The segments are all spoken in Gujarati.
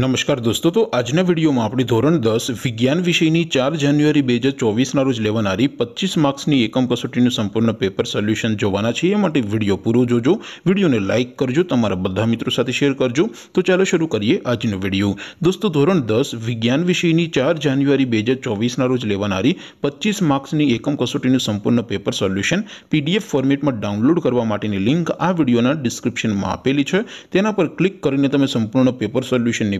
નમસ્કાર દોસ્તો તો આજ ને વિડિયો માં આપડી ધોરણ 10 વિજ્ઞાન વિષય ની 4 જાન્યુઆરી 2024 ના રોજ લેવાણા રી 25 માર્ક્સ ની એકમ કસોટી નું સંપૂર્ણ પેપર સોલ્યુશન જોવા ના છે એ માટે વિડિયો પૂરો જોજો વિડિયો ને લાઈક કરજો તમારા બધા મિત્રો સાથે શેર કરજો તો ચાલો શરૂ કરીએ આજ નો વિડિયો દોસ્તો ધોરણ 10 વિજ્ઞાન વિષય ની 4 જાન્યુઆરી 2024 ના રોજ લેવાણા રી 25 માર્ક્સ ની એકમ કસોટી નું સંપૂર્ણ પેપર સોલ્યુશન PDF ફોર્મેટ માં ડાઉનલોડ કરવા માટે ની લિંક આ વિડિયો ના ડિસ્ક્રિપ્શન માં આપેલી છે તેના પર ક્લિક કરીને તમે સંપૂર્ણ પેપર સોલ્યુશન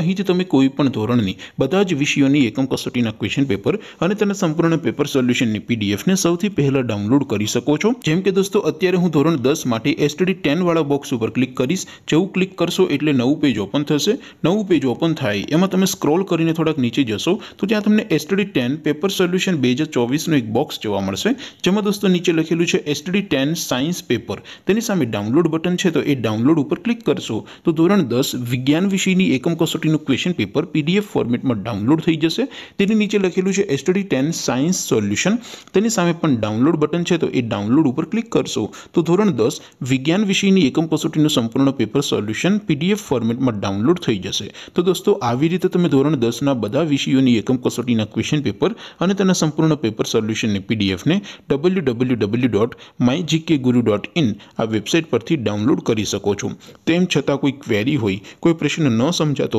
અહીં જે તમને કોઈપણ ધોરણની બધા જ વિષયોની એકમ કસોટીના ક્વેશ્ચન પેપર અને તેના સંપૂર્ણ પેપર સોલ્યુશનની પીડીએફ ને સૌથી પહેલા ડાઉનલોડ કરી શકો છો જેમ કે દોસ્તો અત્યારે હું ધોરણ 10 માટે STD 10 વાળો બોક્સ ઉપર ક્લિક કરીસ જેઉ ક્લિક કરશો એટલે નવું પેજ ઓપન થશે નવું પેજ ઓપન થાય એમાં તમે સ્ક્રોલ કરીને થોડક નીચે જશો તો ત્યાં તમને STD 10 પેપર સોલ્યુશન 2024 નો એક બોક્સ જોવા મળશે જેમાં દોસ્તો નીચે લખેલું છે STD 10 સાયન્સ પેપર તેની સામે ડાઉનલોડ બટન છે તો એ ડાઉનલોડ ઉપર ક્લિક કરશો તો ધોરણ 10 વિજ્ઞાન વિષયની એકમ કસોટીના નું ક્વેશ્ચન પેપર પીડીએફ ફોર્મેટમાં ડાઉનલોડ થઈ જશે તેની નીચે લખેલું છે STD 10 સાયન્સ સોલ્યુશન તેની સામે પણ ડાઉનલોડ બટન છે તો એ ડાઉનલોડ ઉપર ક્લિક કરશો તો ધોરણ 10 વિજ્ઞાન વિષયની એકમ કસોટીનું સંપૂર્ણ પેપર સોલ્યુશન પીડીએફ ફોર્મેટમાં ડાઉનલોડ થઈ જશે તો દોસ્તો આવી રીતે તમે ધોરણ 10 ના બધા વિષયોની એકમ કસોટીનું ક્વેશ્ચન પેપર અને તેનો સંપૂર્ણ પેપર સોલ્યુશન ને પીડીએફ ને www.mygkguru.in આ વેબસાઈટ પરથી ડાઉનલોડ કરી શકો છો તેમ છતાં કોઈ ક્વેરી હોય કોઈ પ્રશ્ન ન સમજાતો